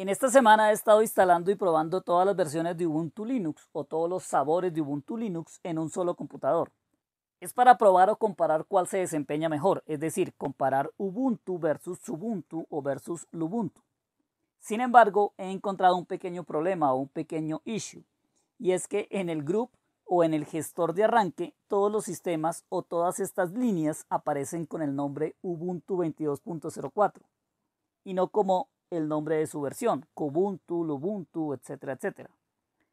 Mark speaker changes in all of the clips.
Speaker 1: En esta semana he estado instalando y probando todas las versiones de Ubuntu Linux o todos los sabores de Ubuntu Linux en un solo computador. Es para probar o comparar cuál se desempeña mejor, es decir, comparar Ubuntu versus Ubuntu o versus Lubuntu. Sin embargo, he encontrado un pequeño problema o un pequeño issue, y es que en el group o en el gestor de arranque, todos los sistemas o todas estas líneas aparecen con el nombre Ubuntu 22.04 y no como el nombre de su versión, Kubuntu, Lubuntu, etcétera, etcétera.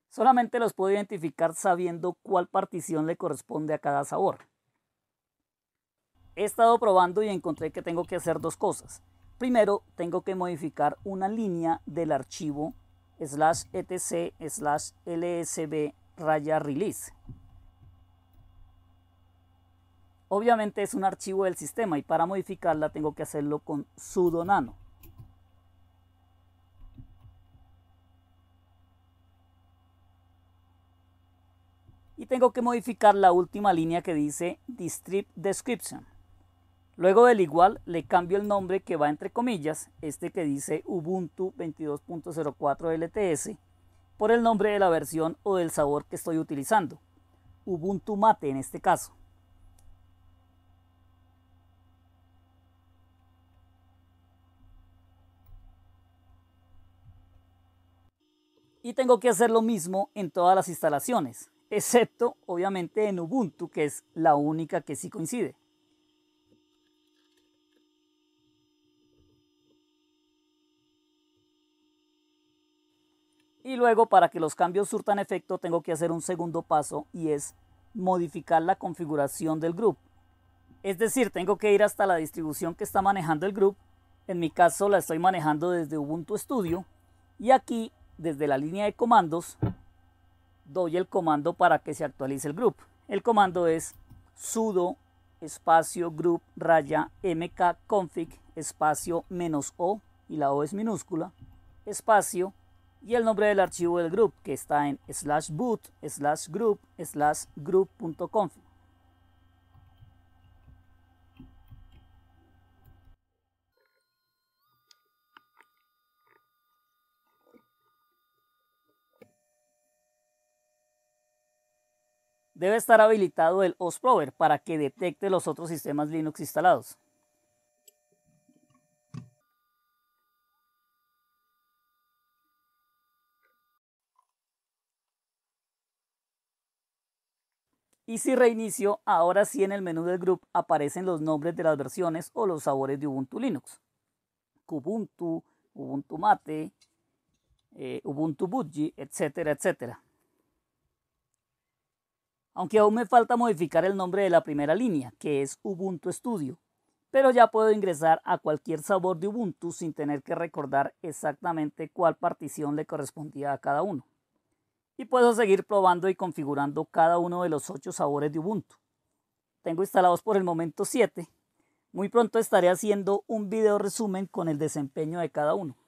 Speaker 1: Solamente los puedo identificar sabiendo cuál partición le corresponde a cada sabor. He estado probando y encontré que tengo que hacer dos cosas. Primero, tengo que modificar una línea del archivo slash etc slash lsb raya release. Obviamente es un archivo del sistema y para modificarla tengo que hacerlo con sudo nano. y tengo que modificar la última línea que dice District Description. Luego del igual le cambio el nombre que va entre comillas, este que dice Ubuntu 22.04 LTS, por el nombre de la versión o del sabor que estoy utilizando, Ubuntu Mate en este caso. Y tengo que hacer lo mismo en todas las instalaciones excepto obviamente en Ubuntu, que es la única que sí coincide. Y luego para que los cambios surtan efecto tengo que hacer un segundo paso y es modificar la configuración del grupo. Es decir, tengo que ir hasta la distribución que está manejando el grupo. En mi caso la estoy manejando desde Ubuntu Studio y aquí desde la línea de comandos doy el comando para que se actualice el group. El comando es sudo espacio group raya mkconfig espacio menos o y la o es minúscula espacio y el nombre del archivo del group que está en slash boot slash group slash group.config. debe estar habilitado el OSProver para que detecte los otros sistemas Linux instalados. Y si reinicio, ahora sí en el menú del grupo aparecen los nombres de las versiones o los sabores de Ubuntu Linux. Kubuntu, Ubuntu Mate, eh, Ubuntu Budgie, etcétera, etcétera aunque aún me falta modificar el nombre de la primera línea, que es Ubuntu Studio, pero ya puedo ingresar a cualquier sabor de Ubuntu sin tener que recordar exactamente cuál partición le correspondía a cada uno. Y puedo seguir probando y configurando cada uno de los ocho sabores de Ubuntu. Tengo instalados por el momento 7. Muy pronto estaré haciendo un video resumen con el desempeño de cada uno.